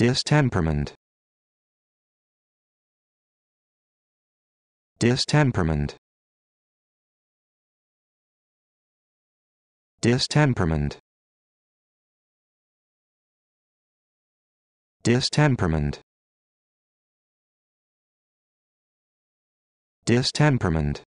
Distemperment. Distemperment. Distemperment. Distemperment. Distemperment.